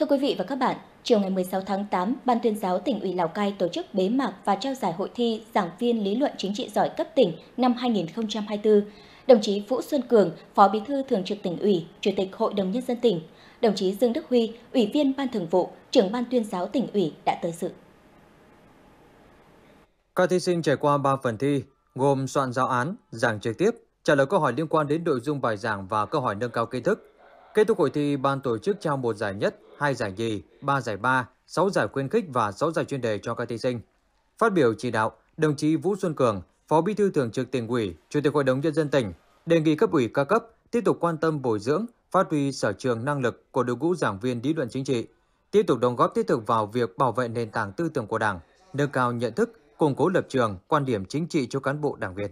Thưa quý vị và các bạn, chiều ngày 16 tháng 8, Ban tuyên giáo tỉnh ủy Lào Cai tổ chức bế mạc và trao giải hội thi giảng viên lý luận chính trị giỏi cấp tỉnh năm 2024. Đồng chí Vũ Xuân Cường, Phó Bí thư Thường trực tỉnh ủy, Chủ tịch Hội đồng Nhân dân tỉnh, đồng chí Dương Đức Huy, Ủy viên Ban thường vụ, trưởng Ban tuyên giáo tỉnh ủy đã tới dự. Các thí sinh trải qua 3 phần thi, gồm soạn giáo án, giảng trực tiếp, trả lời câu hỏi liên quan đến nội dung bài giảng và câu hỏi nâng cao kiến thức Kết thúc hội thi, ban tổ chức trao một giải nhất, hai giải nhì, ba giải ba, sáu giải khuyến khích và sáu giải chuyên đề cho các thí sinh. Phát biểu chỉ đạo, đồng chí Vũ Xuân Cường, Phó Bí thư Thường trực tỉnh ủy, Chủ tịch Hội đồng nhân dân tỉnh, đề nghị cấp ủy các cấp tiếp tục quan tâm bồi dưỡng, phát huy sở trường năng lực của đội ngũ giảng viên lý luận chính trị, tiếp tục đóng góp thiết thực vào việc bảo vệ nền tảng tư tưởng của Đảng, nâng cao nhận thức, củng cố lập trường, quan điểm chính trị cho cán bộ đảng viên.